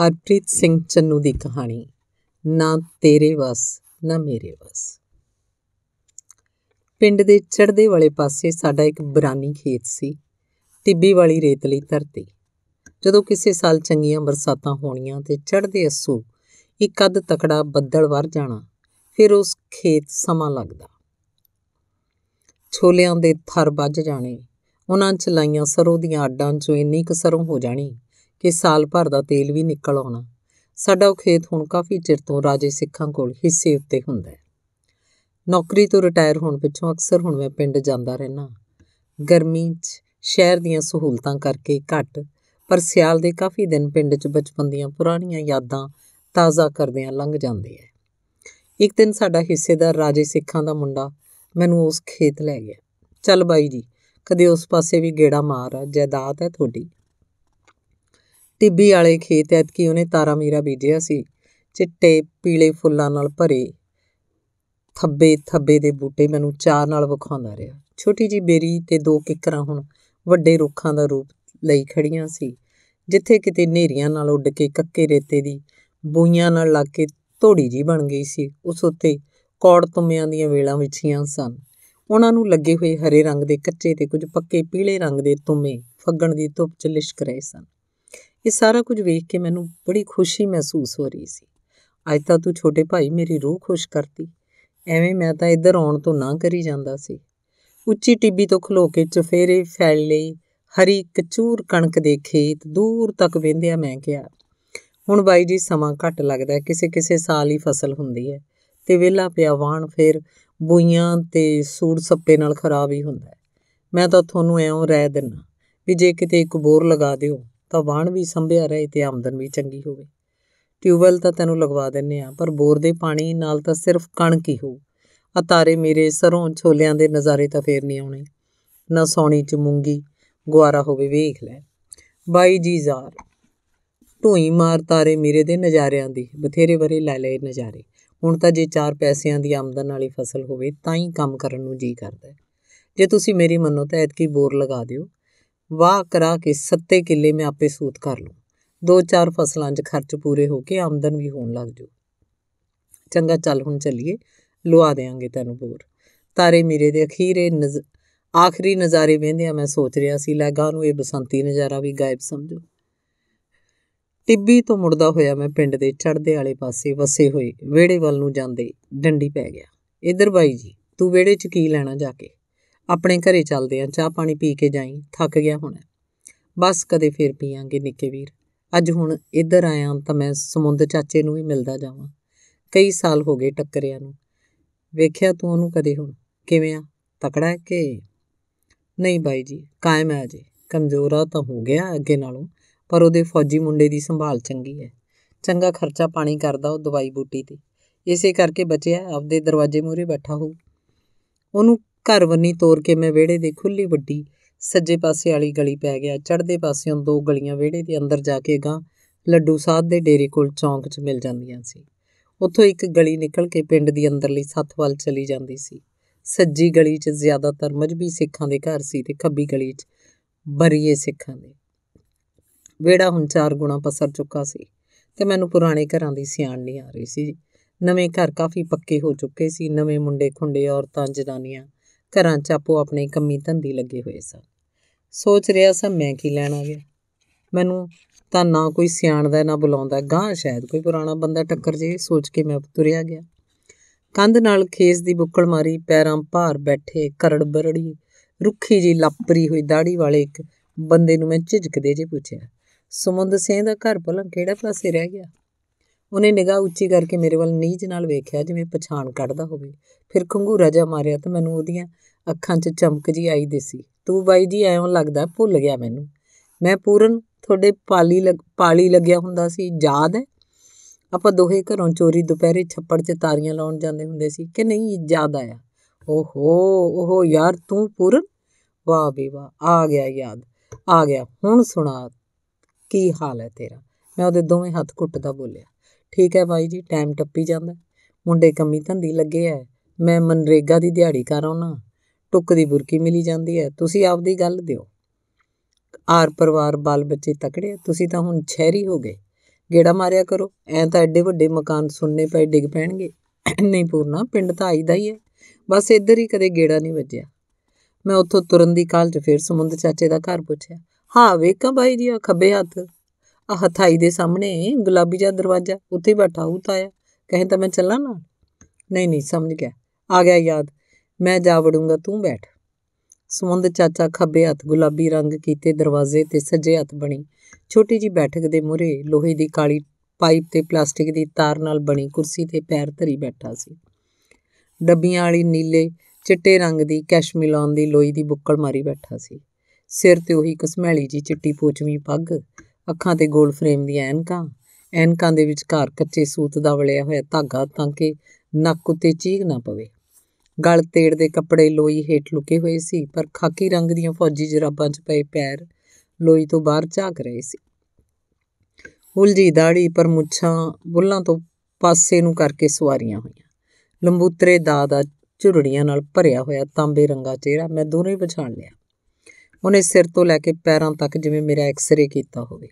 ਹਰਪ੍ਰੀਤ ਸਿੰਘ ਚੰਨੂ ਦੀ ਕਹਾਣੀ ਨਾ ਤੇਰੇ ਵਸ ਨਾ ਮੇਰੇ ਵਸ ਪਿੰਡ ਦੇ ਚੜਦੇ ਵਾਲੇ ਪਾਸੇ ਸਾਡਾ ਇੱਕ ਬਰਾਨੀ ਖੇਤ ਸੀ ਟਿੱਬੀ ਵਾਲੀ ਰੇਤਲੀ ਧਰਤੀ ਜਦੋਂ ਕਿਸੇ ਸਾਲ ਚੰਗੀਆਂ ਬਰਸਾਤਾਂ ਹੋਣੀਆਂ ਤੇ ਚੜਦੇ ਅਸੂ ਇੱਕ ਅੱਧ ਤਕੜਾ ਬੱਦਲ ਵਰ ਜਾਣਾ ਫਿਰ ਉਸ ਖੇਤ ਸਮਾਂ ਲੱਗਦਾ ਛੋਲਿਆਂ ਦੇ ਥਰ ਵੱਜ ਜਾਣੇ ਉਹਨਾਂ ਚ ਲਾਈਆਂ ਸਰੋਂ ਦੀਆਂ ਆਡਾਂ ਚੋਂ ਇੰਨੀ ਕਸਰੋਂ ਹੋ ਜਾਣੀ ਕਿ ਸਾਲ ਭਰ ਦਾ ਤੇਲ ਵੀ ਨਿਕਲ ਆਉਣਾ ਸਾਡਾ ਉਹ ਖੇਤ ਹੁਣ ਕਾਫੀ ਚਿਰ ਤੋਂ ਰਾਜੇ ਸਿੱਖਾਂ ਕੋਲ ਹਿੱਸੇ ਉੱਤੇ ਹੁੰਦਾ ਹੈ ਨੌਕਰੀ ਤੋਂ ਰਿਟਾਇਰ ਹੋਣ ਪਿੱਛੋਂ ਅਕਸਰ ਹੁਣ ਮੈਂ ਪਿੰਡ ਜਾਂਦਾ ਰਹਿਣਾ ਗਰਮੀ 'ਚ ਸ਼ਹਿਰ ਦੀਆਂ ਸਹੂਲਤਾਂ ਕਰਕੇ ਘੱਟ ਪਰ ਸਿਆਲ ਦੇ ਕਾਫੀ ਦਿਨ ਪਿੰਡ 'ਚ ਬਚਪਨ ਦੀਆਂ ਪੁਰਾਣੀਆਂ ਯਾਦਾਂ ਤਾਜ਼ਾ ਕਰਦਿਆਂ ਲੰਘ ਜਾਂਦੇ ਐ ਇੱਕ ਦਿਨ ਸਾਡਾ ਹਿੱਸੇਦਾਰ ਰਾਜੇ ਸਿੱਖਾਂ ਦਾ ਮੁੰਡਾ ਮੈਨੂੰ ਉਸ ਖੇਤ ਲੈ ਗਿਆ ਚੱਲ ਬਾਈ ਜੀ ਕਦੇ ਉਸ ਪਾਸੇ ਵੀ ਗੇੜਾ ਮਾਰ ਜਾਇਦਾਦ ਹੈ ਤੁਹਾਡੀ ਟਿੱਬੀ ਵਾਲੇ ਖੇਤ ਐਤਕੀ ਉਹਨੇ ਤਾਰਾ ਮੀਰਾ ਬੀਜਿਆ ਸੀ ਚਿੱਟੇ ਪੀਲੇ ਫੁੱਲਾਂ ਨਾਲ ਭਰੇ ਥੱਬੇ ਥੱਬੇ ਦੇ ਬੂਟੇ ਮੈਨੂੰ ਚਾਰ ਨਾਲ ਵਿਖਾਉਂਦਾ ਰਿਹਾ ਛੋਟੀ ਜੀ ਬੇਰੀ ਤੇ ਦੋ ਕਿਕਰਾਂ ਹੁਣ ਵੱਡੇ ਰੁੱਖਾਂ ਦਾ ਰੂਪ ਲਈ ਖੜੀਆਂ ਸੀ ਜਿੱਥੇ ਕਿਤੇ ਨੇਰੀਆਂ ਨਾਲ ਉੱਡ ਕੇ ਕੱਕੇ ਰੇਤੇ ਦੀ ਬੂਈਆਂ ਨਾਲ ਲੱਗ ਕੇ ਧੋੜੀ ਜੀ ਬਣ ਗਈ ਸੀ ਉਸ ਉੱਤੇ ਕੌੜ ਤੁੰਮਿਆਂ ਦੀਆਂ ਵੇਲਾਂ ਵਿਛੀਆਂ ਸਨ ਉਹਨਾਂ ਨੂੰ ਲੱਗੇ ਹੋਏ ਹਰੇ ਰੰਗ ਦੇ ਕੱਚੇ ਤੇ ਕੁਝ ਪੱਕੇ ਪੀਲੇ ਰੰਗ ਦੇ ਤੁੰਮੇ ਫੱਗਣ ਦੀ ਧੁੱਪ 'ਚ ਲਿਸ਼ਕ ਰਹੇ ਸਨ ਇਹ ਸਾਰਾ ਕੁਝ ਵੇਖ ਕੇ ਮੈਨੂੰ ਬੜੀ ਖੁਸ਼ੀ ਮਹਿਸੂਸ ਹੋ ਰਹੀ ਸੀ ਅੱਜ ਤਾਂ ਤੂੰ ਛੋਟੇ ਭਾਈ ਮੇਰੀ ਰੂਹ ਖੁਸ਼ ਕਰਤੀ ਐਵੇਂ ਮੈਂ ਤਾਂ ਇੱਧਰ ਆਉਣ ਤੋਂ ਨਾ ਕਰੀ ਜਾਂਦਾ ਸੀ ਉੱਚੀ ਟਿੱਬੀ ਤੋਂ ਖਲੋ ਕੇ ਚਫੇਰੇ ਫੈਲ ਲਈ ਹਰੀ ਕਚੂਰ ਕਣਕ ਦੇ ਖੇਤ ਦੂਰ ਤੱਕ ਵੇਂਦਿਆ ਮੈਂ ਕਿਹਾ ਹੁਣ ਬਾਈ ਜੀ ਸਮਾਂ ਘੱਟ ਲੱਗਦਾ ਕਿਸੇ ਕਿਸੇ ਸਾਲ ਹੀ ਫਸਲ ਹੁੰਦੀ ਹੈ ਤੇ ਵਿਹਲਾ ਪਿਆ ਵਾਣ ਫੇਰ ਬੂਈਆਂ ਤੇ ਸੂੜ ਸੱਪੇ ਨਾਲ ਖਰਾਬ ਹੀ ਹੁੰਦਾ ਮੈਂ ਤਾਂ ਤੁਹਾਨੂੰ ਐਉਂ ਰਹਿ ਦਿੰਨਾ ਵੀ ਜੇ ਕਿਤੇ ਇੱਕ ਬੋਰ ਲਗਾ ਦਿਓ ਤਾਂ ਵਾਣ ਵੀ ਸੰਭਿਆ ਰਹੇ ਤੇ ਆਮਦਨ ਵੀ ਚੰਗੀ ਹੋਵੇ ਟਿਊਬਲ ਤਾਂ ਤੈਨੂੰ ਲਗਵਾ ਦਿੰਨੇ ਆ ਪਰ ਬੋਰ ਦੇ ਪਾਣੀ ਨਾਲ ਤਾਂ ਸਿਰਫ ਕਣਕ ਹੀ ਹੋਊ ਆ ਤਾਰੇ ਮੇਰੇ ਸਰੋਂ ਛੋਲਿਆਂ ਦੇ ਨਜ਼ਾਰੇ ਤਾਂ ਫੇਰ ਨਹੀਂ ਆਉਣੇ ਨਾ ਸੌਣੀ ਚ ਮੂੰਗੀ ਗੁਆਰਾ ਹੋਵੇ ਵੇਖ ਲੈ ਬਾਈ ਜੀ ਜ਼ਾਰ ਢੋਈ ਮਾਰ ਤਾਰੇ ਮੇਰੇ ਦੇ ਨਜ਼ਾਰਿਆਂ ਦੀ ਬਥੇਰੇ ਬਰੇ ਲੈ ਲੈ ਨਜ਼ਾਰੇ ਹੁਣ ਤਾਂ ਜੇ ਚਾਰ ਪੈਸਿਆਂ ਦੀ ਆਮਦਨ ਵਾਲੀ ਫਸਲ ਹੋਵੇ ਤਾਂ ਹੀ ਕੰਮ ਕਰਨ ਨੂੰ ਜੀ ਕਰਦਾ ਜੇ ਤੁਸੀਂ ਮੇਰੀ ਮੰਨੋ ਤਾਂ ਐਤਕੀ ਬੋਰ ਲਗਾ ਦਿਓ ਵਾਹ ਕਰਾਂ ਕੇ ਸੱਤੇ ਕਿੱਲੇ ਮੈਂ ਆਪੇ ਸੂਤ ਕਰ ਲੂੰ ਦੋ ਚਾਰ ਫਸਲਾਂ 'ਚ ਖਰਚ ਪੂਰੇ ਹੋ ਕੇ ਆਮਦਨ ਵੀ ਹੋਣ ਲੱਗ ਜੂ ਚੰਗਾ ਚੱਲ ਹੁਣ ਚੱਲੀਏ ਲੁਆ ਦੇਾਂਗੇ ਤੈਨੂੰ ਬੋਰ ਤਾਰੇ ਮੀਰੇ ਦੇ ਅਖੀਰੇ ਆਖਰੀ ਨਜ਼ਾਰੇ ਵੇਂਦਿਆਂ ਮੈਂ ਸੋਚ ਰਿਹਾ ਸੀ ਲੈਗਾ ਨੂੰ ਇਹ ਬਸੰਤੀ ਨਜ਼ਾਰਾ ਵੀ ਗਾਇਬ ਸਮਝੋ ਟਿੱਬੀ ਤੋਂ ਮੁੜਦਾ ਹੋਇਆ ਮੈਂ ਪਿੰਡ ਦੇ ਚੜਦੇ ਵਾਲੇ ਪਾਸੇ ਵਸੇ ਹੋਏ ਵਿਹੜੇ ਵੱਲ ਨੂੰ ਜਾਂਦੇ ਡੰਡੀ ਪੈ ਗਿਆ ਇਧਰ ਬਾਈ ਜੀ ਤੂੰ ਵਿਹੜੇ 'ਚ ਕੀ ਲੈਣਾ ਜਾ ਕੇ ਆਪਣੇ ਘਰੇ ਚੱਲਦੇ ਆ ਚਾਹ ਪਾਣੀ ਪੀ ਕੇ ਜਾਈ ਥੱਕ ਗਿਆ ਹੁਣ ਬਸ ਕਦੇ ਫੇਰ ਪੀਾਂਗੇ ਨਿੱਕੇ ਵੀਰ ਅੱਜ ਹੁਣ ਇੱਧਰ ਆਇਆ ਤਾਂ ਮੈਂ ਸਮੁੰਦ ਚਾਚੇ ਨੂੰ ਵੀ ਮਿਲਦਾ ਜਾਵਾਂ ਕਈ ਸਾਲ ਹੋ ਗਏ ਟੱਕਰਿਆਂ ਨੂੰ ਵੇਖਿਆ ਤੂੰ ਉਹਨੂੰ ਕਦੇ ਹੁਣ ਕਿਵੇਂ ਆ ਤਕੜਾ ਹੈ ਕਿ ਨਹੀਂ ਬਾਈ ਜੀ ਕਾਇਮ ਹੈ ਜੀ ਕਮਜ਼ੋਰਾ ਤਾਂ ਹੋ ਗਿਆ ਅੱਗੇ ਨਾਲੋਂ ਪਰ ਉਹਦੇ ਫੌਜੀ ਮੁੰਡੇ ਦੀ ਸੰਭਾਲ ਚੰਗੀ ਹੈ ਚੰਗਾ ਖਰਚਾ ਪਾਣੀ ਕਰਦਾ ਉਹ ਦਵਾਈ ਬੂਟੀ ਤੇ ਇਸੇ ਕਰਕੇ ਬਚਿਆ ਆਪਦੇ ਦਰਵਾਜ਼ੇ ਮੂਹਰੇ ਬੈਠਾ ਹੋ ਉਹਨੂੰ ਘਰ ਵੰਨੀ ਤੋਰ ਕੇ ਮੈਂ ਵਿਹੜੇ ਦੇ ਖੁੱਲੀ ਵੱਡੀ ਸੱਜੇ ਪਾਸੇ ਵਾਲੀ ਗਲੀ ਪੈ ਗਿਆ ਚੜ੍ਹਦੇ ਪਾਸਿਓਂ ਦੋ ਗਲੀਆਂ ਵਿਹੜੇ ਦੇ ਅੰਦਰ ਜਾ ਕੇ ਗਾਂ ਲੱਡੂ ਸਾਧ ਦੇ ਡੇਰੇ ਕੋਲ ਚੌਂਕ 'ਚ ਮਿਲ ਜਾਂਦੀਆਂ ਸੀ ਉੱਥੋਂ ਇੱਕ ਗਲੀ ਨਿਕਲ ਕੇ ਪਿੰਡ ਦੀ ਅੰਦਰਲੀ ਸੱਤ ਵੱਲ ਚਲੀ ਜਾਂਦੀ ਸੀ ਸੱਜੀ ਗਲੀ 'ਚ ਜ਼ਿਆਦਾਤਰ ਮਜਬੀ ਸਿੱਖਾਂ ਦੇ ਘਰ ਸੀ ਤੇ ਖੱਬੀ ਗਲੀ 'ਚ ਬਰੀਏ ਸਿੱਖਾਂ ਦੇ ਵੇੜਾ ਹੁਣ ਚਾਰ ਗੁਣਾ ਪਸਰ ਚੁੱਕਾ ਸੀ ਤੇ ਮੈਨੂੰ ਪੁਰਾਣੇ ਘਰਾਂ ਦੀ ਸਿਆਣ ਨਹੀਂ ਆ ਰਹੀ ਸੀ ਨਵੇਂ ਘਰ ਕਾਫੀ ਪੱਕੇ ਹੋ ਚੁੱਕੇ ਸੀ ਨਵੇਂ ਮੁੰਡੇ ਖੁੰਡੇ ਔਰਤਾਂ ਜਨਾਨੀਆਂ ਘਰਾਂ 'ਚ ਆਪੋ ਆਪਣੇ ਕੰਮੀ ਧੰਦੀ ਲੱਗੇ ਹੋਏ ਸਨ ਸੋਚ ਰਿਹਾ ਸਾਂ ਮੈਂ ਕੀ ਲੈਣ ਆ ਗਿਆ ਮੈਨੂੰ ਤਾਂ ਨਾ ਕੋਈ ਸਿਆਣਦਾ ਨਾ ਬੁਲਾਉਂਦਾ ਗਾਂ ਸ਼ਾਇਦ ਕੋਈ ਪੁਰਾਣਾ ਬੰਦਾ ਟੱਕਰ ਜੇ ਸੋਚ ਕੇ ਮੈਂ ਤੁਰਿਆ ਗਿਆ ਕੰਧ ਨਾਲ ਖੇਸ ਦੀ ਬੁੱਕਲ ਮਾਰੀ ਪੈਰਾਂ ਭਾਰ ਬੈਠੇ ਕਰੜ ਬਰੜੀ ਰੁੱਖੀ ਜੀ ਲਾਪਰੀ ਹੋਈ ਦਾੜੀ ਵਾਲੇ ਇੱਕ ਬੰਦੇ ਨੂੰ ਮੈਂ ਝਿਜਕਦੇ ਜੇ ਪੁੱਛਿਆ ਸੁਮੰਦ ਸਿੰਘ ਦਾ ਘਰ ਭਲਾ ਕਿਹੜੇ ਪਾਸੇ ਰਹਿ ਗਿਆ ਉਹਨੇ ਨਿਗਾਹ ਉੱਚੀ ਕਰਕੇ ਮੇਰੇ ਵੱਲ ਨੀਝ ਨਾਲ ਵੇਖਿਆ ਜਿਵੇਂ ਪਛਾਣ ਕੱਢਦਾ ਹੋਵੇ ਫਿਰ ਖੰਗੂਰਾ ਜਾ ਮਾਰਿਆ ਤਾਂ ਮੈਨੂੰ ਉਹਦੀਆਂ ਅੱਖਾਂ 'ਚ ਚਮਕ ਜੀ ਆਈ ਦਿਸੀ ਤੂੰ ਬਾਈ ਜੀ ਐਉਂ ਲੱਗਦਾ ਭੁੱਲ ਗਿਆ ਮੈਨੂੰ ਮੈਂ ਪੂਰਨ ਤੁਹਾਡੇ ਪਾਲੀ ਪਾਲੀ ਲੱਗਿਆ ਹੁੰਦਾ ਸੀ ਯਾਦ ਹੈ ਆਪਾਂ ਦੋਹੇ ਘਰੋਂ ਚੋਰੀ ਦੁਪਹਿਰੇ ਛੱਪੜ 'ਚ ਤਾਰੀਆਂ ਲਾਉਣ ਜਾਂਦੇ ਹੁੰਦੇ ਸੀ ਕਿ ਨਹੀਂ ਯਾਦ ਆਇਆ ਓਹੋ ਓਹੋ ਯਾਰ ਤੂੰ ਪੂਰਨ ਵਾਹ ਵੀ ਵਾਹ ਆ ਗਿਆ ਯਾਦ ਆ ਗਿਆ ਹੁਣ ਸੁਣਾ ਕੀ ਹਾਲ ਹੈ ਤੇਰਾ ਮੈਂ ਉਹਦੇ ਦੋਵੇਂ ਹੱਥ ਘੁੱਟਦਾ ਬੋਲਿਆ ਠੀਕ ਹੈ ਬਾਈ ਜੀ ਟਾਈਮ ਟੱਪੀ ਜਾਂਦਾ ਮੁੰਡੇ ਕੰਮੀ ਧੰਦੀ ਲੱਗੇ ਐ ਮੈਂ ਮਨਰੇਗਾ ਦੀ ਦਿਹਾੜੀ ਕਰ ਆਉਣਾ ਟੁੱਕ ਦੀ ਬੁਰਕੀ ਮਿਲੀ ਜਾਂਦੀ ਹੈ ਤੁਸੀਂ ਆਪਦੀ ਗੱਲ ਦਿਓ ਆਰ ਪਰਿਵਾਰ ਬਾਲ ਬੱਚੇ ਤਕੜੇ ਤੁਸੀਂ ਤਾਂ ਹੁਣ ਸ਼ਹਿਰੀ ਹੋ ਗਏ ਗੇੜਾ ਮਾਰਿਆ ਕਰੋ ਐ ਤਾਂ ਐਡੇ ਵੱਡੇ ਮਕਾਨ ਸੁਣਨੇ ਪਏ ਡਿੱਗ ਪੈਣਗੇ ਨਹੀਂ ਪੂਰਨਾ ਪਿੰਡ ਤਾਂ ਆਈਦਾ ਹੀ ਹੈ ਬਸ ਇੱਧਰ ਹੀ ਕਦੇ ਗੇੜਾ ਨਹੀਂ ਵੱਜਿਆ ਮੈਂ ਉੱਥੋਂ ਤੁਰਨ ਦੀ ਕਾਲ 'ਚ ਫੇਰ ਸਮੁੰਦ ਚਾਚੇ ਦਾ ਘਰ ਪੁੱਛਿਆ ਹਾਂ ਵੇਖਾਂ ਬਾਈ ਜੀ ਆ ਖੱਬੇ ਹੱਥ ਆ ਹਥਾਈ ਦੇ ਸਾਹਮਣੇ ਗੁਲਾਬੀ ਜਿਹਾ ਦਰਵਾਜ਼ਾ ਉੱਥੇ ਬੈਠਾ ਹੂ ਤਾਇਆ ਕਹੇ ਤਾਂ ਮੈਂ ਚੱਲਾਂ ਨਾ ਨਹੀਂ ਨਹੀਂ ਸਮਝ ਗਿਆ ਆ ਗਿਆ ਯਾਦ ਮੈਂ ਜਾ ਵੜੂੰਗਾ ਤੂੰ ਬੈਠ ਸਮੁੰਦ ਚਾਚਾ ਖੱਬੇ ਹੱਥ ਗੁਲਾਬੀ ਰੰਗ ਕੀਤੇ ਦਰਵਾਜ਼ੇ ਤੇ ਸੱਜੇ ਹੱਥ ਬਣੀ ਛੋਟੀ ਜੀ ਬੈਠਕ ਦੇ ਮੂਰੇ ਲੋਹੇ ਦੀ ਕਾਲੀ ਪਾਈਪ ਤੇ ਪਲਾਸਟਿਕ ਦੀ ਤਾਰ ਨਾਲ ਬਣੀ ਕੁਰਸੀ ਤੇ ਪੈਰ ਧਰੀ ਬੈਠਾ ਸੀ ਡੱਬੀਆਂ ਵਾਲੀ ਨੀਲੇ ਚਿੱਟੇ ਰੰਗ ਦੀ ਕੈਸ਼ ਦੀ ਲੋਈ ਦੀ ਬੁੱਕਲ ਮਾਰੀ ਬੈਠਾ ਸੀ ਸਿਰ ਤੇ ਉਹੀ ਕਸਮੈਲੀ ਜੀ ਚਿੱਟੀ ਪੋਚਵੀਂ ਪੱਗ ਅੱਖਾਂ ਤੇ ਗੋਲ ਫਰੇਮ ਦੀਆਂ ਐਨਕਾਂ ਐਨਕਾਂ ਦੇ ਵਿੱਚ ਘਾਰ ਕੱਚੇ ਸੂਤ ਦਾ ਵਲਿਆ ਹੋਇਆ ਧਾਗਾ ਤਾਂ ਕਿ ਨੱਕ ਉੱਤੇ ਚੀਕ ਨਾ ਪਵੇ ਗਲ ਤੇੜ ਦੇ ਕੱਪੜੇ ਲੋਈ ਹੇਠ ਲੁਕੇ ਹੋਏ ਸੀ ਪਰ ਖਾਕੀ ਰੰਗ ਦੀਆਂ ਫੌਜੀ ਜਰਾਬਾਂ 'ਚ ਪਏ ਪੈਰ ਲੋਈ ਤੋਂ ਬਾਹਰ ਝਾਕ ਰਹੇ ਸੀ ਉਲਜੀ ਦਾੜੀ ਪਰ ਮੁੱਛਾਂ ਬੁੱਲਾਂ ਤੋਂ ਪਾਸੇ ਨੂੰ ਕਰਕੇ ਸਵਾਰੀਆਂ ਹੋਈਆਂ ਲੰਬੂਤਰੇ ਦਾ ਦਾ ਝੁਰੜੀਆਂ ਨਾਲ ਭਰਿਆ ਹੋਇਆ ਤਾਂਬੇ ਰੰਗਾ ਚਿਹਰਾ ਮੈਂ ਦੋਨੋਂ ਹੀ ਪਛਾਣ ਲਿਆ ਉਹਨੇ ਸਿਰ ਤੋਂ ਲੈ ਕੇ ਪੈਰਾਂ ਤੱਕ ਜਿਵੇਂ ਮੇਰਾ ਐਕਸ-ਰੇ ਕੀਤਾ ਹੋਵੇ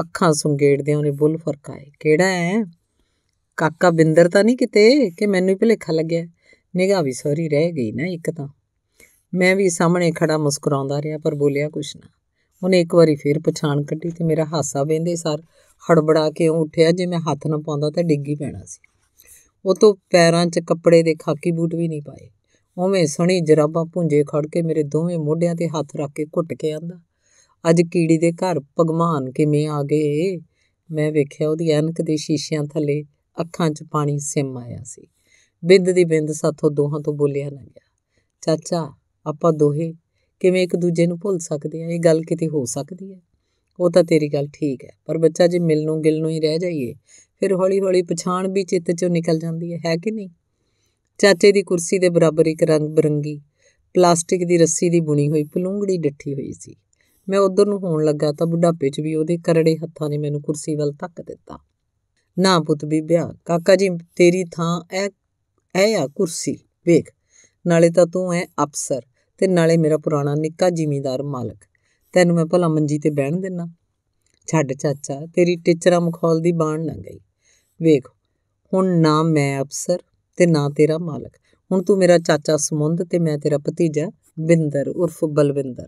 ਅੱਖਾਂ ਸੁੰਗੇੜਦਿਆਂ ਉਹਨੇ ਬੁੱਲ ਫਰਕਾਏ ਕਿਹੜਾ ਹੈ ਕਾਕਾ ਬਿੰਦਰ ਤਾਂ ਨਹੀਂ ਕਿਤੇ ਕਿ ਮੈਨੂੰ ਹੀ ਭਲੇਖਾ ਲੱਗਿਆ ਨਿਗਾਹ ਵੀ ਸੋਰੀ ਰਹਿ ਗਈ ਨਾ ਇੱਕ ਤਾਂ ਮੈਂ ਵੀ ਸਾਹਮਣੇ ਖੜਾ ਮੁਸਕਰਾਉਂਦਾ ਰਿਹਾ ਪਰ ਬੋਲਿਆ ਕੁਛ ਨਾ ਉਹਨੇ ਇੱਕ ਵਾਰੀ ਫੇਰ ਪਛਾਣ ਕੱਢੀ ਤੇ ਮੇਰਾ ਹਾਸਾ ਵੇਂਦੇ ਸਰ ਹੜਬੜਾ ਕੇ ਉੱਠਿਆ ਜੇ ਮੈਂ ਹੱਥ ਨਾ ਪਾਉਂਦਾ ਤਾਂ ਡਿੱਗੀ ਪੈਣਾ ਸੀ ਉਹ ਤੋਂ ਪੈਰਾਂ 'ਚ ਕੱਪੜੇ ਦੇ ਖਾਕੀ ਬੂਟ ਵੀ ਨਹੀਂ ਪਾਏ ਉਵੇਂ ਸੁਣੀ ਜਰਾਬਾ ਪੁੰਜੇ ਖੜ ਕੇ ਮੇਰੇ ਦੋਵੇਂ ਮੋਢਿਆਂ ਤੇ ਹੱਥ ਰੱਖ ਕੇ ਘੁੱਟ ਕੇ ਆਂਦਾ ਅੱਜ ਕੀੜੀ ਦੇ ਘਰ ਭਗਵਾਨ ਕਿਵੇਂ ਆ ਗਏ ਮੈਂ ਵੇਖਿਆ ਉਹਦੀ ਐਨਕ ਦੇ ਸ਼ੀਸ਼ਿਆਂ ਥੱਲੇ ਅੱਖਾਂ 'ਚ ਪਾਣੀ ਸਿਮ ਆਇਆ ਸੀ ਬਿੰਦ ਦੀ ਬਿੰਦ ਸਾਥੋਂ ਦੋਹਾਂ ਤੋਂ ਬੋਲਿਆ ਨਾ ਗਿਆ ਚਾਚਾ ਆਪਾਂ ਦੋਹੇ ਕਿਵੇਂ ਇੱਕ ਦੂਜੇ ਨੂੰ ਭੁੱਲ ਸਕਦੇ ਆ ਇਹ ਗੱਲ ਕਿਤੇ ਹੋ ਸਕਦੀ ਹੈ ਉਹ ਤਾਂ ਤੇਰੀ ਗੱਲ ਠੀਕ ਹੈ ਪਰ ਬੱਚਾ ਜੇ ਮਿਲਣੋਂ ਗਿਲਣੋਂ ਹੀ ਰਹਿ ਜਾਈਏ ਫਿਰ ਹੌਲੀ-ਹੌਲੀ ਪਛਾਣ ਵੀ ਚਿੱਤ 'ਚੋਂ ਨਿਕਲ ਜਾਂਦੀ ਹੈ ਹੈ ਕਿ ਨਹੀਂ ਚਾਚੇ ਦੀ ਕੁਰਸੀ ਦੇ ਬਰਾਬਰ ਇੱਕ ਰੰਗ ਬਰੰਗੀ ਪਲਾਸਟਿਕ ਦੀ ਰੱਸੀ ਦੀ ਬੁਣੀ ਹੋਈ ਪਲੂੰਗੜੀ ਡੱਠੀ ਹੋਈ ਸੀ ਮੈਂ ਉਧਰ ਨੂੰ ਹੋਣ ਲੱਗਾ ਤਾਂ ਬੁਢਾਪੇ 'ਚ ਵੀ ਉਹਦੇ ਕਰੜੇ ਹੱਥਾਂ ਨੇ ਮੈਨੂੰ ਕੁਰਸੀ ਵੱਲ ਧੱਕ ਦਿੱਤਾ ਨਾ ਪੁੱਤ ਬੀਬਿਆ ਕਾਕਾ ਜੀ ਤੇਰੀ ਥਾਂ ਐ ਐ ਆ ਕੁਰਸੀ ਵੇਖ ਨਾਲੇ ਤਾਂ ਤੂੰ ਐ ਅਫਸਰ ਤੇ ਨਾਲੇ ਮੇਰਾ ਪੁਰਾਣਾ ਨਿੱਕਾ ਜ਼ਿਮੀਂਦਾਰ ਮਾਲਕ ਤੈਨੂੰ ਮੈਂ ਭਲਾ ਮੰਜੀ ਤੇ ਬਹਿਣ ਦਿੰਨਾ ਛੱਡ ਚਾਚਾ ਤੇਰੀ ਟਿਚਰਾ ਮਖੌਲ ਦੀ ਬਾਣ ਨਾ ਗਈ ਵੇਖ ਹੁਣ ਨਾ ਮੈਂ ਅਫਸਰ ਤੇ ਨਾ ਤੇਰਾ ਮਾਲਕ ਹੁਣ ਤੂੰ ਮੇਰਾ ਚਾਚਾ ਸਮੁੰਦ ਤੇ ਮੈਂ ਤੇਰਾ ਭਤੀਜਾ ਬਿੰਦਰ ਉਰਫ ਬਲਵਿੰਦਰ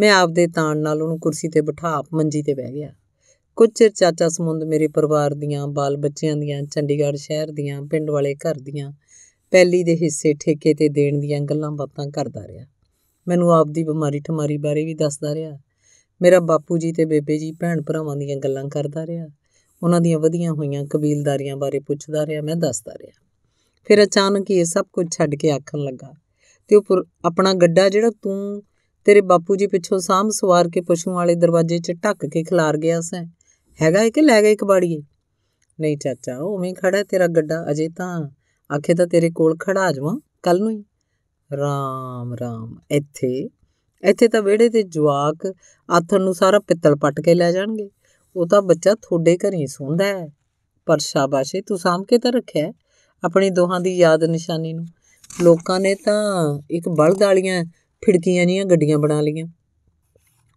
ਮੈਂ ਆਪਦੇ ਤਾਣ ਨਾਲ ਉਹਨੂੰ ਕੁਰਸੀ ਤੇ ਬਿਠਾ ਮੰਜੀ ਤੇ ਬਹਿ ਗਿਆ ਕੁਝ ਚਿਰ ਚਾਚਾ ਸਮੁੰਦ ਮੇਰੇ ਪਰਿਵਾਰ ਦੀਆਂ ਬਾਲ ਬੱਚਿਆਂ ਦੀਆਂ ਚੰਡੀਗੜ੍ਹ ਸ਼ਹਿਰ ਦੀਆਂ ਪਿੰਡ ਵਾਲੇ ਘਰ ਦੀਆਂ ਪਹਿਲੀ ਦੇ ਹਿੱਸੇ ਠੇਕੇ ਤੇ ਦੇਣ ਦੀਆਂ ਗੱਲਾਂ ਬਾਤਾਂ ਕਰਦਾ ਰਿਹਾ ਮੈਨੂੰ ਆਪਦੀ ਬਿਮਾਰੀ ਠਮਾਰੀ ਬਾਰੇ ਵੀ ਦੱਸਦਾ ਰਿਹਾ ਮੇਰਾ ਬਾਪੂ ਜੀ ਤੇ ਬੇਬੇ ਜੀ ਭੈਣ ਭਰਾਵਾਂ ਦੀਆਂ ਗੱਲਾਂ ਕਰਦਾ ਰਿਹਾ ਉਹਨਾਂ ਦੀਆਂ ਵਧੀਆਂ ਹੋਈਆਂ ਕਬੀਲਦਾਰੀਆਂ ਬਾਰੇ ਪੁੱਛਦਾ ਰਿਹਾ ਮੈਂ ਦੱਸਦਾ ਰਿਹਾ ਫਿਰ ਅਚਾਨਕ ਇਹ ਸਭ ਕੁਝ ਛੱਡ ਕੇ ਆਖਣ ਲੱਗਾ ਤੇ ਉਹ ਆਪਣਾ ਗੱਡਾ ਜਿਹੜਾ ਤੂੰ ਤੇਰੇ ਬਾਪੂ ਜੀ ਪਿੱਛੋਂ ਸਾਹਮ ਸਵਾਰ ਕੇ ਪਸ਼ੂ ਵਾਲੇ ਦਰਵਾਜ਼ੇ 'ਚ ਢੱਕ ਕੇ ਖਿਲਾਰ ਗਿਆ ਸੈਂ ਹੈਗਾ ਇਹ ਕਿ ਲੈ ਗਏ ਕਬਾੜੀਏ ਨਹੀਂ ਚਾਚਾ ਉਹ ਉਵੇਂ ਖੜਾ ਤੇਰਾ ਗੱਡਾ ਅਜੇ ਤਾਂ ਆਖੇ ਤਾਂ ਤੇਰੇ ਕੋਲ ਖੜਾ ਜਾਵਾਂ ਕੱਲ ਨੂੰ ਹੀ ਰਾਮ ਰਾਮ ਇੱਥੇ ਇੱਥੇ ਤਾਂ ਵਿਹੜੇ ਤੇ ਜਵਾਕ ਆਥਣ ਨੂੰ ਸਾਰਾ ਪਿੱਤਲ ਪੱਟ ਕੇ ਲੈ ਜਾਣਗੇ ਉਹ ਤਾਂ ਬੱਚਾ ਥੋੜੇ ਘਰੀ ਸੁੰਦਾ ਹੈ ਪਰ ਸ਼ਾਬਾਸ਼ੇ ਤੂੰ ਸਾਮ ਕੇ ਤਾਂ ਰੱਖਿਆ ਆਪਣੀ ਦੋਹਾਂ ਦੀ ਯਾਦ ਨਿਸ਼ਾਨੀ ਨੂੰ ਲੋਕਾਂ ਨੇ ਤਾਂ ਇੱਕ ਬਲਦ ਵਾਲੀਆਂ ਫਿੜਕੀਆਂ ਜੀਆਂ ਗੱਡੀਆਂ ਬਣਾ ਲਈਆਂ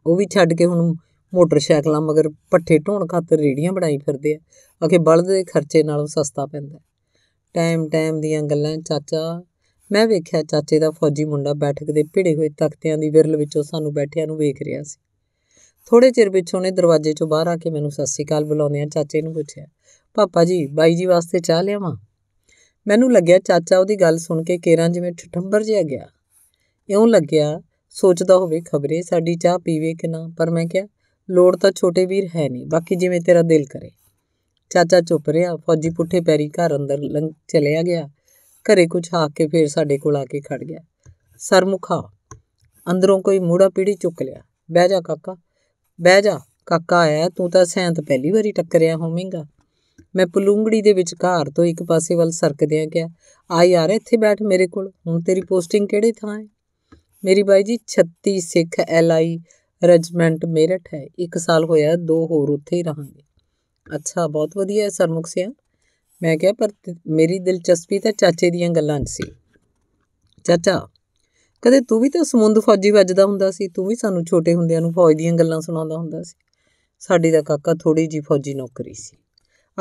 ਉਹ ਵੀ ਛੱਡ ਕੇ ਹੁਣ ਮੋਟਰਸਾਈਕਲਾਂ ਮਗਰ ਪੱਠੇ ਢੋਣ ਖਾਤਰ ਰੇੜੀਆਂ ਬਣਾਈ ਫਿਰਦੇ ਆ ਅਖੇ ਬਲਦ ਦੇ ਖਰਚੇ ਨਾਲੋਂ ਸਸਤਾ ਪੈਂਦਾ ਟਾਈਮ ਟਾਈਮ ਦੀਆਂ ਗੱਲਾਂ ਚਾਚਾ ਮੈਂ ਵੇਖਿਆ ਚਾਚੇ ਦਾ ਫੌਜੀ ਮੁੰਡਾ ਬੈਠਕ ਦੇ ਭਿੜੇ ਹੋਏ ਤਖਤਿਆਂ ਦੀ ਵਿਰਲ ਵਿੱਚੋਂ ਸਾਨੂੰ ਬੈਠਿਆਂ ਨੂੰ ਵੇਖ ਰਿਹਾ ਸੀ ਥੋੜੇ ਚਿਰ ਪਿੱਛੋਂ ਨੇ ਦਰਵਾਜ਼ੇ 'ਚੋਂ ਬਾਹਰ ਆ ਕੇ ਮੈਨੂੰ ਸਸਿਕਾਲ ਬੁਲਾਉਂਦਿਆਂ ਚਾਚੇ ਨੂੰ ਪੁੱਛਿਆ ਪਾਪਾ ਜੀ ਬਾਈ ਜੀ ਵਾਸਤੇ ਚਾਹ ਲਿਆਵਾਂ ਮੈਨੂੰ ਲੱਗਿਆ ਚਾਚਾ ਉਹਦੀ ਗੱਲ ਸੁਣ ਕੇ ਕੇਰਾਂ ਜਿਵੇਂ ਠਠੰਬਰ ਜਿਹਾ ਗਿਆ ਇਉਂ ਲੱਗਿਆ ਸੋਚਦਾ ਹੋਵੇ ਖਬਰੇ ਸਾਡੀ ਚਾਹ ਪੀਵੇ ਕਿ ਨਾ ਪਰ ਮੈਂ ਕਿਹਾ ਲੋੜ ਤਾਂ ਛੋਟੇ ਵੀਰ ਹੈ ਨਹੀਂ ਬਾਕੀ ਜਿਵੇਂ ਤੇਰਾ ਦਿਲ ਕਰੇ ਚਾਚਾ ਚੁੱਪ ਰਿਹਾ ਫੌਜੀ ਪੁੱਠੇ ਪੈਰੀ ਘਰ ਅੰਦਰ ਲੰਘ ਚਲਿਆ ਗਿਆ ਘਰੇ ਕੁਝ ਹਾਕ ਕੇ ਫੇਰ ਸਾਡੇ ਕੋਲ ਆ ਕੇ ਖੜ ਗਿਆ ਸਰਮੁਖਾ ਅੰਦਰੋਂ ਕੋਈ ਮੂੜਾ ਪੀੜੀ ਚੁੱਕ ਲਿਆ ਬਹਿ ਜਾ ਕਾਕਾ ਬਹਿ ਜਾ ਕਾਕਾ ਆਇਆ ਤੂੰ ਤਾਂ ਸੈਂਤ ਪਹਿਲੀ ਵਾਰੀ ਟੱਕਰਿਆ ਹੋਵੇਂਗਾ ਮੈਂ ਪਲੂੰਗੜੀ ਦੇ ਵਿਚਕਾਰ ਤੋਂ ਇੱਕ ਪਾਸੇ ਵੱਲ ਸਰਕਦਿਆਂ ਕਿਹਾ ਆ ਯਾਰ ਇੱਥੇ ਬੈਠ ਮੇਰੇ ਕੋਲ ਹੁਣ ਤੇਰੀ ਪੋਸਟਿੰਗ ਕਿਹੜੇ ਥਾਂ ਹੈ ਮੇਰੀ ਬਾਈ ਜੀ 36 ਸਿੱਖ ਐਲਆਈ ਰੈਜਮੈਂਟ ਮੇਰਠ ਹੈ ਇੱਕ ਸਾਲ ਹੋਇਆ ਦੋ ਹੋਰ ਉੱਥੇ ਹੀ ਰਹਾਂਗੇ ਅੱਛਾ ਬਹੁਤ ਵਧੀਆ ਹੈ ਸਰਮੁਖ ਸਿਆ ਮੈਂ ਕਿਹਾ ਪਰ ਮੇਰੀ ਦਿਲਚਸਪੀ ਤਾਂ ਚਾਚੇ ਦੀਆਂ ਗੱਲਾਂ 'ਚ ਸੀ ਚਾਚਾ ਕਦੇ ਤੂੰ ਵੀ ਤਾਂ ਸਮੁੰਦ ਫੌਜੀ ਵੱਜਦਾ ਹੁੰਦਾ ਸੀ ਤੂੰ ਵੀ ਸਾਨੂੰ ਛੋਟੇ ਹੁੰਦਿਆਂ ਨੂੰ ਫੌਜ ਦੀਆਂ ਗੱਲਾਂ ਸੁਣਾਉਂਦਾ ਹੁੰਦਾ ਸੀ ਸਾਡੀ ਦਾ ਕਾਕਾ ਥੋੜੀ ਜੀ ਫੌਜੀ ਨੌਕਰੀ ਸੀ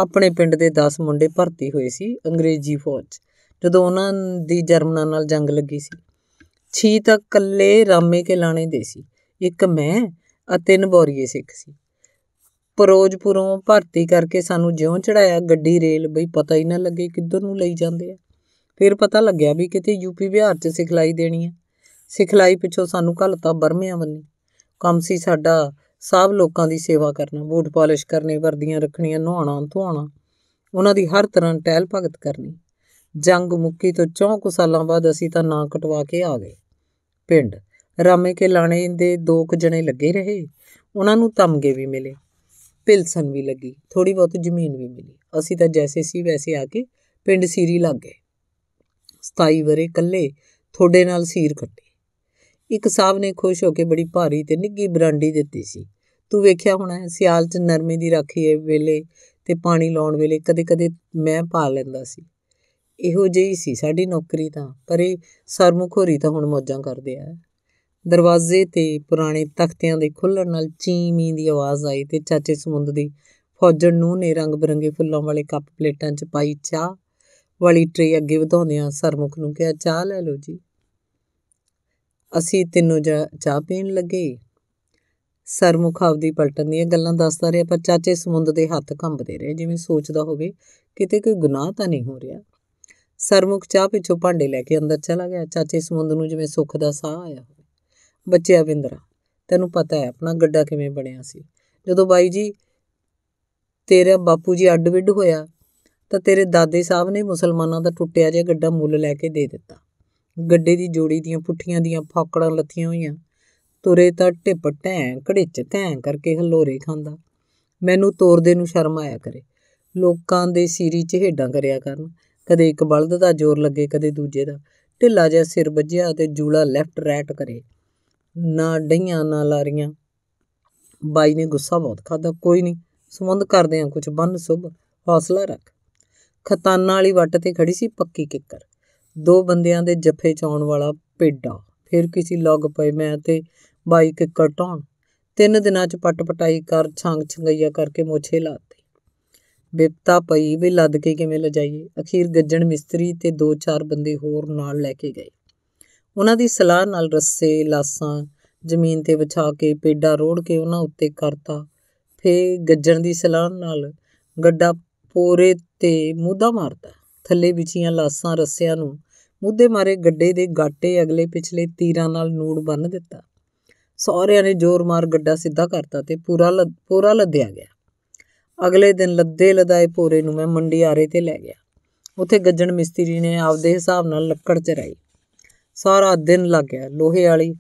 ਆਪਣੇ ਪਿੰਡ ਦੇ 10 ਮੁੰਡੇ ਭਰਤੀ ਹੋਏ ਸੀ ਅੰਗਰੇਜ਼ੀ ਫੌਜ 'ਚ ਜਦੋਂ ਉਹਨਾਂ ਦੀ ਜਰਮਨਾਂ ਨਾਲ ਜੰਗ ਲੱਗੀ ਸੀ ਛੀ ਤੱਕ ਕੱਲੇ ਰਾਮੇ ਕੇ ਲਾਣੇ ਦੇ ਸੀ ਇੱਕ ਮੈਂ ਅਤੇ ਬੋਰੀਏ ਸਿੱਖ ਸੀ ਪਰੋਜਪੁਰੋਂ ਭਰਤੀ ਕਰਕੇ ਸਾਨੂੰ ਜਿਉਂ ਚੜਾਇਆ ਗੱਡੀ ਰੇਲ ਬਈ ਪਤਾ ਹੀ ਨਾ ਲੱਗੇ ਕਿੱਧਰ ਨੂੰ ਲਈ ਜਾਂਦੇ ਆ ਫਿਰ ਪਤਾ ਲੱਗਿਆ ਵੀ ਕਿਤੇ ਯੂਪੀ ਬਿਹਾਰ 'ਚ ਸਿਖਲਾਈ ਦੇਣੀ ਆ ਸਿਖਲਾਈ ਪਿੱਛੋਂ ਸਾਨੂੰ ਘਲਤਾ ਬਰਮਿਆਂ ਵੱਲ ਕੰਮ ਸੀ ਸਾਡਾ ਸਭ ਲੋਕਾਂ ਦੀ ਸੇਵਾ ਕਰਨਾ ਬੂਟ ਪਾਲਿਸ਼ ਕਰਨੇ ਵਰਦੀਆਂ ਰੱਖਣੀਆਂ ਨਹਾਉਣਾ ਧੋਣਾ ਉਹਨਾਂ ਦੀ ਹਰ ਤਰ੍ਹਾਂ ਟਹਿਲ ਭਗਤ ਕਰਨੀ ਜੰਗ ਮੁੱਕੀ ਤੋਂ ਚੌਂਕ ਸਾਲਾਂ ਬਾਅਦ ਅਸੀਂ ਤਾਂ ਨਾਂ ਕਟਵਾ ਕੇ ਆ ਗਏ ਪਿੰਡ ਰਾਮੇ ਕੇ ਲਾਣੇ ਦੇ ਦੋ ਕੁ ਜਣੇ ਲੱਗੇ ਰਹੇ ਉਹਨਾਂ ਨੂੰ ਤਮਗੇ ਵੀ ਮਿਲੇ ਪਿਲਸਨ ਵੀ ਲੱਗੀ ਥੋੜੀ ਬਹੁਤ ਜ਼ਮੀਨ ਵੀ ਮਿਲੀ ਅਸੀਂ ਤਾਂ ਜੈਸੇ ਸੀ ਵੈਸੇ ਆ ਕੇ ਪਿੰਡ ਸੀਰੀ ਲੱਗ ਗਏ 27 ਬਰੇ ਕੱਲੇ ਥੋੜੇ ਨਾਲ ਸੀਰ ਕੱਟੇ ਇੱਕ ਸਾਹਬ ਨੇ ਖੁਸ਼ ਹੋ ਕੇ ਬੜੀ ਭਾਰੀ ਤੇ ਨਿੱਗੀ ਬਰਾਂਡੀ ਦਿੱਤੀ ਸੀ ਤੂੰ ਵੇਖਿਆ ਹੋਣਾ ਸਿਆਲ 'ਚ ਨਰਮੇ ਦੀ ਰਾਖੀ ਵੇਲੇ ਤੇ ਪਾਣੀ ਲਾਉਣ ਵੇਲੇ ਕਦੇ-ਕਦੇ ਮੈਂ ਪਾ ਲੈਂਦਾ ਸੀ ਇਹੋ ਜਿਹੀ ਸੀ ਸਾਡੀ ਨੌਕਰੀ ਤਾਂ ਪਰ ਇਹ ਸਰਮੁਖੋਰੀ ਤਾਂ ਹੁਣ ਮੌਜਾਂ ਕਰਦੇ ਆ ਦਰਵਾਜ਼ੇ ਤੇ ਪੁਰਾਣੇ ਤਖਤਿਆਂ ਦੇ ਖੁੱਲਣ ਨਾਲ ਚੀਮੀ ਦੀ ਆਵਾਜ਼ ਆਈ ਤੇ ਚਾਚੇ ਸਮੁੰਦ ਦੀ ਫੌਜਣ ਨੂੰ ਨੇ ਰੰਗ ਬਰੰਗੇ ਫੁੱਲਾਂ ਵਾਲੇ ਕੱਪ ਪਲੇਟਾਂ 'ਚ ਪਾਈ ਚਾਹ ਵਾਲੀ ਟ੍ਰੇ ਅੱਗੇ ਵਧਾਉਂਦਿਆਂ ਸਰਮੁਖ ਨੂੰ ਕਿਹਾ ਚਾਹ ਲੈ ਲਓ ਜੀ ਅਸੀਂ ਤੈਨੂੰ ਚਾਹ ਪੀਣ ਲੱਗੇ ਸਰਮੁਖ ਆਪਦੀ ਪਲਟਣ ਦੀਆਂ ਗੱਲਾਂ ਦੱਸਦਾ ਰਿਹਾ ਪਰ ਚਾਚੇ ਸਮੁੰਦ ਦੇ ਹੱਥ ਕੰਬਦੇ ਰਹੇ ਜਿਵੇਂ ਸੋਚਦਾ ਹੋਵੇ ਕਿਤੇ ਕੋਈ ਗੁਨਾਹ ਤਾਂ ਨਹੀਂ ਹੋ ਰਿਹਾ ਸਰਮੁਖ ਚਾਹ ਪਿੱਛੋਂ ਭਾਂਡੇ ਲੈ ਕੇ ਅੰਦਰ ਚਲਾ ਗਿਆ ਚਾਚੇ ਸਮੁੰਦ ਨੂੰ ਜਿਵੇਂ ਸੁੱਖ ਦਾ ਸਾਹ ਆਇਆ ਹੋਵੇ ਬੱਚਿਆ ਵਿੰਦਰਾ ਤੈਨੂੰ ਪਤਾ ਹੈ ਆਪਣਾ ਗੱਡਾ ਕਿਵੇਂ ਬਣਿਆ ਸੀ ਜਦੋਂ ਬਾਈ ਜੀ ਤੇਰਾ ਬਾਪੂ ਜੀ ਅੱਡ-ਵਿੱਡ ਹੋਇਆ ਤਾਂ ਤੇਰੇ ਦਾਦੇ ਸਾਹਿਬ ਨੇ ਮੁਸਲਮਾਨਾਂ ਦਾ ਟੁੱਟਿਆ ਜਿਹਾ ਗੱਡਾ ਮੁੱਲ ਲੈ ਕੇ ਦੇ ਦਿੱਤਾ ਗੱਡੇ ਦੀ ਜੋੜੀ ਦੀਆਂ ਪੁੱਠੀਆਂ ਦੀਆਂ ਫਾਕੜਾਂ ਲੱਥੀਆਂ ਹੋਈਆਂ ਤੁਰੇ ਤਾਂ ਢਿੱਪ ਢੈਂ ਘੜਿੱਚ ਘੈਂ ਕਰਕੇ ਹਲੋਰੇ ਖਾਂਦਾ ਮੈਨੂੰ ਤੋਰਦੇ ਨੂੰ ਸ਼ਰਮ ਆਇਆ ਕਰੇ ਲੋਕਾਂ ਦੇ ਸੀਰੀ ਹੇਡਾਂ ਕਰਿਆ ਕਰਨ ਕਦੇ ਇੱਕ ਬਲਦ ਦਾ ਜ਼ੋਰ ਲੱਗੇ ਕਦੇ ਦੂਜੇ ਦਾ ਢਿੱਲਾ ਜਿਹਾ ਸਿਰ ਵੱਜਿਆ ਤੇ ਜੂਲਾ ਲੈਫਟ ਰਾਈਟ ਕਰੇ ਨਾ ਡਈਆਂ ਨਾ ਲਾਰੀਆਂ ਬਾਈ ਨੇ ਗੁੱਸਾ ਬਹੁਤ ਖਾਦਾ ਕੋਈ ਨਹੀਂ ਸੰਬੰਧ ਕਰਦੇ ਆ ਕੁਝ ਬੰਨ ਸੁਭ ਹੌਸਲਾ ਰੱਖ ਖਤਾਨਾ ਵਾਲੀ ਵੱਟ ਤੇ ਖੜੀ ਸੀ ਪੱਕੀ ਕਿੱਕਰ ਦੋ ਬੰਦਿਆਂ ਦੇ ਜੱਫੇ ਚਾਉਣ ਵਾਲਾ ਪੇਡਾ ਫਿਰ ਕਿਸੇ ਲੱਗ ਪਏ ਮੈਂ ਤੇ ਬਾਈ ਕੇ ਕਟਾਉਣ ਤਿੰਨ ਦਿਨਾਂ ਚ ਪਟ ਪਟਾਈ ਕਰ ਛਾਂਗ ਛੰਗਈਆ ਕਰਕੇ ਮੋਛੇ ਲਾਤੇ ਬਿਪਤਾ ਪਈ ਵੀ ਲੱਦ ਕੇ ਕਿਵੇਂ ਲਜਾਈਏ ਅਖੀਰ ਗੱਜਣ ਮਿਸਤਰੀ ਤੇ ਦੋ ਚਾਰ ਬੰਦੇ ਹੋਰ ਨਾਲ ਲੈ ਕੇ ਗਏ ਉਹਨਾਂ ਦੀ ਸਲਾਹ ਨਾਲ ਰੱਸੇ ਲਾਸਾਂ ਜ਼ਮੀਨ ਤੇ ਵਿਛਾ ਕੇ ਪੇਡਾ ਰੋੜ ਕੇ ਉਹਨਾਂ ਉੱਤੇ ਕਰਤਾ ਫੇ ਗੱਜਣ ਦੀ ਸਲਾਹ ਨਾਲ ਗੱਡਾ ਪੋਰੇ ਤੇ ਮੂਦਾ ਮਾਰਦਾ ਥੱਲੇ ਵਿਚੀਆਂ ਲਾਸਾਂ ਰੱਸਿਆਂ ਨੂੰ ਮੁੱਦੇ ਮਾਰੇ ਗੱਡੇ ਦੇ ਗਾਟੇ ਅਗਲੇ ਪਿਛਲੇ ਤੀਰਾਂ ਨਾਲ ਨੂੜ ਬੰਨ ਦਿੱਤਾ ਸਾਰਿਆਂ ਨੇ ਜ਼ੋਰ ਮਾਰ ਗੱਡਾ ਸਿੱਧਾ ਕਰਤਾ ਤੇ ਪੂਰਾ ਪੂਰਾ ਲੱਦਿਆ ਗਿਆ ਅਗਲੇ ਦਿਨ ਲੱਦੇ ਲਦਾਏ ਪੋਰੇ ਨੂੰ ਮੈਂ ਮੰਡੀ ਆਰੇ ਤੇ ਲੈ ਗਿਆ ਉੱਥੇ ਗੱਜਣ ਮਿਸਤਰੀ ਨੇ ਆਪਦੇ ਹਿਸਾਬ ਨਾਲ ਲੱਕੜ ਚਰਾਈ ਸਾਰਾ ਦਿਨ ਲੱਗ ਗਿਆ ਲੋਹੇ ਵਾਲੀ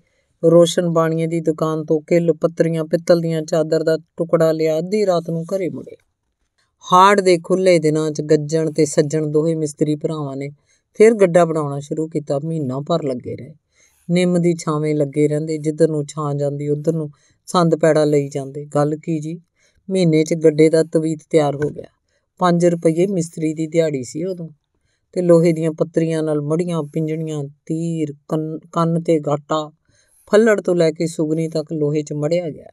ਰੋਸ਼ਨ ਬਾਣੀਆਂ ਦੀ ਦੁਕਾਨ ਤੋਂ ਕਿੱਲ ਪੱਤਰੀਆਂ ਪਿੱਤਲ ਦੀਆਂ ਚਾਦਰ ਦਾ ਟੁਕੜਾ ਲਿਆ ਅੱਧੀ ਰਾਤ ਨੂੰ ਘਰੇ ਮੁੜੇ ਹਾੜ ਦੇ ਖੁੱਲੇ ਦਿਨਾਂ 'ਚ ਗੱਜਣ ਤੇ ਸੱਜਣ ਦੋਹੇ ਮਿਸਤਰੀ ਭਰਾਵਾਂ ਨੇ ਫਿਰ ਗੱਡਾ ਬਣਾਉਣਾ ਸ਼ੁਰੂ ਕੀਤਾ ਮਹੀਨਾ ਭਰ ਲੱਗੇ ਰਹੇ ਨਿੰਮ ਦੀ ਛਾਵੇਂ ਲੱਗੇ ਰਹਿੰਦੇ ਜਿੱਧਰ ਨੂੰ ਛਾਂ ਜਾਂਦੀ ਉਧਰ ਨੂੰ ਸੰਦ ਪੈੜਾ ਲਈ ਜਾਂਦੇ ਗੱਲ ਕੀ ਜੀ ਮਹੀਨੇ 'ਚ ਗੱਡੇ ਦਾ ਤਵੀਤ ਤਿਆਰ ਹੋ ਗਿਆ 5 ਰੁਪਏ ਮਿਸਤਰੀ ਦੀ ਦਿਹਾੜੀ ਸੀ ਉਦੋਂ ਤੇ ਲੋਹੇ ਦੀਆਂ ਪੱਤਰੀਆਂ ਨਾਲ ਮੜੀਆਂ ਪਿੰਜਣੀਆਂ ਤੀਰ ਕੰਨ ਤੇ ਗਾਟਾ ਫੱਲੜ ਤੋਂ ਲੈ ਕੇ ਸੁਗਨੀ ਤੱਕ ਲੋਹੇ 'ਚ ਮੜਿਆ ਗਿਆ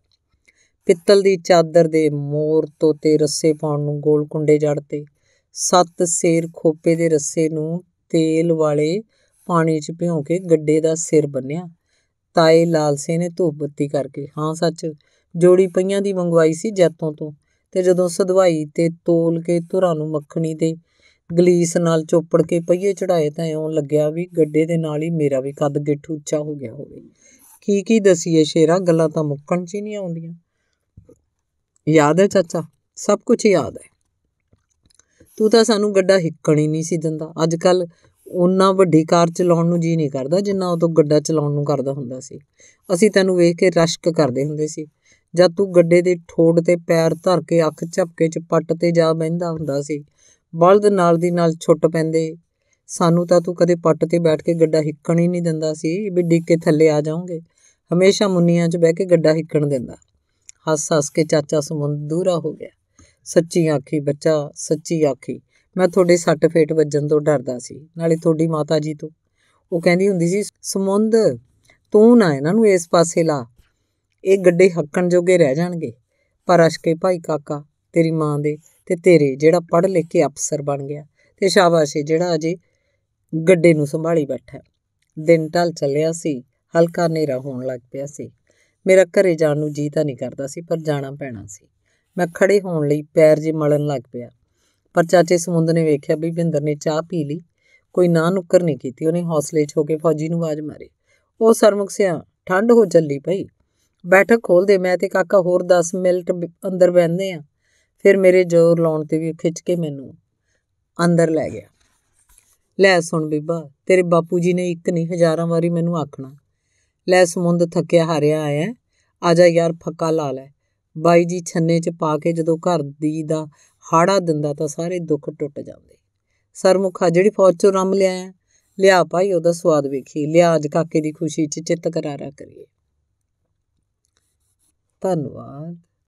ਪਿੱਤਲ ਦੀ ਚਾਦਰ ਦੇ ਮੋਰ ਤੋਤੇ ਰੱਸੇ ਪਾਉਣ ਨੂੰ ਗੋਲ ਕੁੰਡੇ ਜੜਤੇ ਸੱਤ ਸੇਰ ਖੋਪੇ ਦੇ ਰੱਸੇ ਨੂੰ ਤੇਲ ਵਾਲੇ ਪਾਣੀ 'ਚ ਭਿਉਂ ਕੇ ਗੱਡੇ ਦਾ ਸਿਰ ਬੰਨਿਆ ਤਾਏ ਲਾਲ ਸਿੰਘ ਨੇ ਧੂਪ ਬੱਤੀ ਕਰਕੇ ਹਾਂ ਸੱਚ ਜੋੜੀ ਪਈਆਂ ਦੀ ਮੰਗਵਾਈ ਸੀ ਜੈਤੋਂ ਤੋਂ ਤੇ ਜਦੋਂ ਸਦਵਾਈ ਤੇ ਤੋਲ ਕੇ ਧੁਰਾਂ ਨੂੰ ਮੱਖਣੀ ਦੇ ਗਲੀਸ ਨਾਲ ਚੋਪੜ ਕੇ ਪਈਏ ਚੜਾਏ ਤਾਂ ਇਉਂ ਲੱਗਿਆ ਵੀ ਗੱਡੇ ਦੇ ਨਾਲ ਹੀ ਮੇਰਾ ਵੀ ਕੱਦ ਗਿੱਠ ਉੱਚਾ ਹੋ ਗਿਆ ਹੋਵੇ ਕੀ ਕੀ ਦਸੀਏ ਸ਼ੇਰਾ ਗੱਲਾਂ ਤਾਂ ਮੁੱਕਣ 'ਚ ਹੀ ਨਹੀਂ ਆਉਂਦੀਆਂ ਯਾਦ ਹੈ ਚਾਚਾ ਸਭ ਕੁਝ ਯਾਦ ਹੈ ਤੂੰ ਤਾਂ ਸਾਨੂੰ ਗੱਡਾ ਹਿੱਕਣ ਹੀ ਨਹੀਂ ਸੀ ਦਿੰਦਾ ਅੱਜ ਕੱਲ ਉਹਨਾਂ ਵੱਡੀ ਕਾਰ ਚਲਾਉਣ ਨੂੰ ਜੀ ਨਹੀਂ ਕਰਦਾ ਜਿੰਨਾ ਉਹ ਤੋਂ ਗੱਡਾ ਚਲਾਉਣ ਨੂੰ ਕਰਦਾ ਹੁੰਦਾ ਸੀ ਅਸੀਂ ਤੈਨੂੰ ਵੇਖ ਕੇ ਰਸ਼ਕ ਕਰਦੇ ਹੁੰਦੇ ਸੀ ਜਦ ਤੂੰ ਗੱਡੇ ਦੇ ਠੋੜ ਤੇ ਪੈਰ ਧਰ ਕੇ ਅੱਖ ਝਪਕੇ ਚ ਪੱਟ ਤੇ ਜਾ ਬੈੰਦਾ ਹੁੰਦਾ ਸੀ ਬਲਦ ਨਾਲ ਦੀ ਨਾਲ ਛੁੱਟ ਪੈਂਦੇ ਸਾਨੂੰ ਤਾਂ ਤੂੰ ਕਦੇ ਪੱਟ ਤੇ ਬੈਠ ਕੇ ਗੱਡਾ ਹਿੱਕਣ ਹੀ ਨਹੀਂ ਦਿੰਦਾ ਸੀ ਵੀ ਡਿੱਕੇ ਥੱਲੇ ਆ ਜਾਓਗੇ ਹਮੇਸ਼ਾ ਮੁੰਨੀਆਂ 'ਚ ਬਹਿ ਕੇ ਗੱਡਾ ਹਿੱਕਣ ਦਿੰਦਾ ਹੱਸ ਹੱਸ ਕੇ ਚਾਚਾ ਸਮੁੰਦ ਦੂਰਾ ਹੋ ਗਿਆ ਸੱਚੀ ਆਖੀ ਬੱਚਾ ਸੱਚੀ ਆਖੀ ਮੈਂ ਤੁਹਾਡੇ ਸੱਟ ਫੇਟ ਵੱਜਣ ਤੋਂ ਡਰਦਾ ਸੀ ਨਾਲੇ ਤੁਹਾਡੀ ਮਾਤਾ ਜੀ ਤੋਂ ਉਹ ਕਹਿੰਦੀ ਹੁੰਦੀ ਸੀ ਸਮੁੰਦ ਤੂੰ ਨਾ ਇਹਨਾਂ ਨੂੰ ਇਸ ਪਾਸੇ ਲਾ ਇਹ ਗੱਡੇ ਹੱਕਣ ਜੋਗੇ ਰਹਿ ਜਾਣਗੇ ਪਰ ਅਸ਼ਕੇ ਭਾਈ ਕਾਕਾ ਤੇਰੀ ਮਾਂ ਦੇ ਤੇ ਤੇਰੇ ਜਿਹੜਾ ਪੜ੍ਹ ਲਿਖ ਕੇ ਅਫਸਰ ਬਣ ਗਿਆ ਤੇ ਸ਼ਾਬਾਸ਼ ਜਿਹੜਾ ਅਜੇ ਗੱਡੇ ਨੂੰ ਸੰਭਾਲੀ ਬੈਠਾ ਦਿਨ ਢਲ ਚੱਲਿਆ ਸੀ ਹਲਕਾ ਨੇਰਾ ਹੋਣ ਲੱਗ ਪਿਆ ਸੀ ਮੇਰਾ ਘਰੇ ਜਾਣ ਨੂੰ ਜੀ ਤਾਂ ਨਹੀਂ ਕਰਦਾ ਸੀ ਪਰ ਜਾਣਾ ਪੈਣਾ ਸੀ ਮੈਂ ਖੜੇ ਹੋਣ ਲਈ ਪੈਰ ਜੇ ਮਲਣ ਲੱਗ ਪਿਆ ਪਰ ਚਾਚੇ ਸਮੁੰਦ ਨੇ ਵੇਖਿਆ ਵੀ ਵਿੰਦਰ ਨੇ ਚਾਹ ਪੀ ਲਈ ਕੋਈ ਨਾ ਨੁੱਕਰ ਨਹੀਂ ਕੀਤੀ ਉਹਨੇ ਹੌਸਲੇ 'ਚ ਹੋ ਕੇ ਫੌਜੀ ਨੂੰ ਆਵਾਜ਼ ਮਾਰੀ ਉਹ ਸਰਮੁਖ ਸਿਆ ਠੰਡ ਹੋ ਚੱਲੀ ਪਈ ਬੈਠਕ ਖੋਲ ਦੇ ਮੈਂ ਤੇ ਕਾਕਾ ਹੋਰ 10 ਮਿੰਟ ਅੰਦਰ ਬੈੰਦੇ ਆ ਫਿਰ ਮੇਰੇ ਜ਼ੋਰ ਲਾਉਣ ਤੇ ਵੀ ਖਿੱਚ ਕੇ ਮੈਨੂੰ ਅੰਦਰ ਲੈ ਗਿਆ ਲੈ ਸੁਣ ਬੀਬਾ ਤੇਰੇ ਬਾਪੂ ਜੀ ਨੇ ਇੱਕ ਨਹੀਂ ਹਜ਼ਾਰਾਂ ਵਾਰੀ ਮੈਨੂੰ ਆਖਣਾ ਲੈ ਸਮੁੰਦ ਥੱਕਿਆ ਹਾਰਿਆ ਆਇਆ ਆਜਾ ਯਾਰ ਫੱਕਾ ਲਾ ਲੈ ਬਾਈ ਜੀ ਛੰਨੇ 'ਚ ਪਾ ਕੇ ਜਦੋਂ ਘਰ ਦੀ ਦਾ ਹਾੜਾ ਦਿੰਦਾ ਤਾਂ ਸਾਰੇ ਦੁੱਖ ਟੁੱਟ ਜਾਂਦੇ ਸਰਮੁਖਾ ਜਿਹੜੀ ਫੌਜ 'ਚੋਂ ਰੰਮ ਲਿਆਇਆ ਲਿਆ ਭਾਈ ਉਹਦਾ ਸਵਾਦ ਵੇਖੀ ਲਿਆ ਅੱਜ ਕਾਕੇ ਦੀ ਖੁਸ਼ੀ 'ਚ ਚਿੱਤ ਕਰਾਰਾ ਕਰੀਏ ਧੰਨਵਾਦ